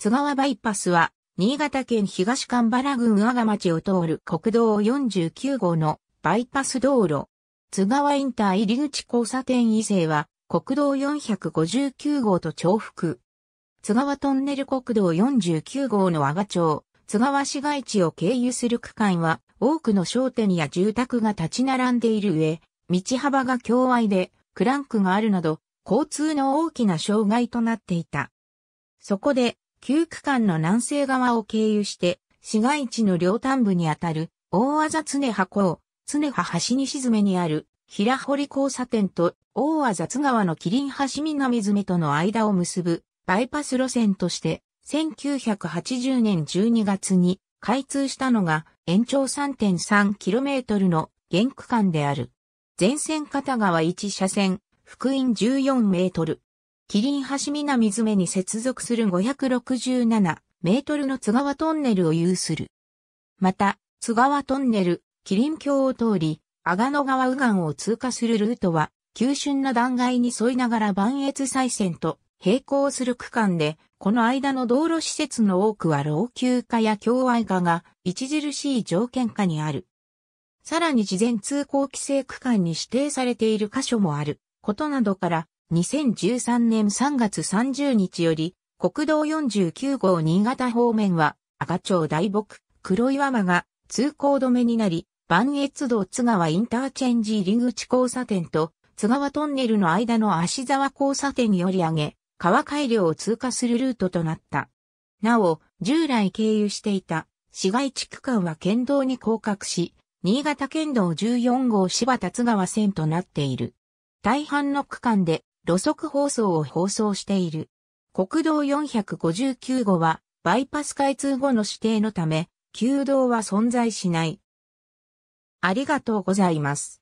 津川バイパスは、新潟県東神原郡阿賀町を通る国道49号のバイパス道路。津川インター入口交差点以西は、国道459号と重複。津川トンネル国道49号の阿賀町、津川市街地を経由する区間は、多くの商店や住宅が立ち並んでいる上、道幅が狭隘で、クランクがあるなど、交通の大きな障害となっていた。そこで、旧区間の南西側を経由して、市街地の両端部にあたる、大和常葉港、常波橋西詰にある、平堀交差点と、大和津川の麒麟橋南詰との間を結ぶ、バイパス路線として、1980年12月に開通したのが延長 3.3km の現区間である。全線片側1車線、福音14メートル、キリン橋南詰に接続する567メートルの津川トンネルを有する。また、津川トンネル、キリン橋を通り、阿賀野川右岸を通過するルートは、急峻な断崖に沿いながら万越再線と並行する区間で、この間の道路施設の多くは老朽化や境外化が著しい条件下にある。さらに事前通行規制区間に指定されている箇所もあることなどから、2013年3月30日より、国道49号新潟方面は、赤町大木、黒岩間が通行止めになり、万越道津川インターチェンジ入り口交差点と津川トンネルの間の足沢交差点により上げ、川改良を通過するルートとなった。なお、従来経由していた市街地区間は県道に降格し、新潟県道14号柴田津川線となっている。大半の区間で路側放送を放送している。国道459号はバイパス開通後の指定のため、旧道は存在しない。ありがとうございます。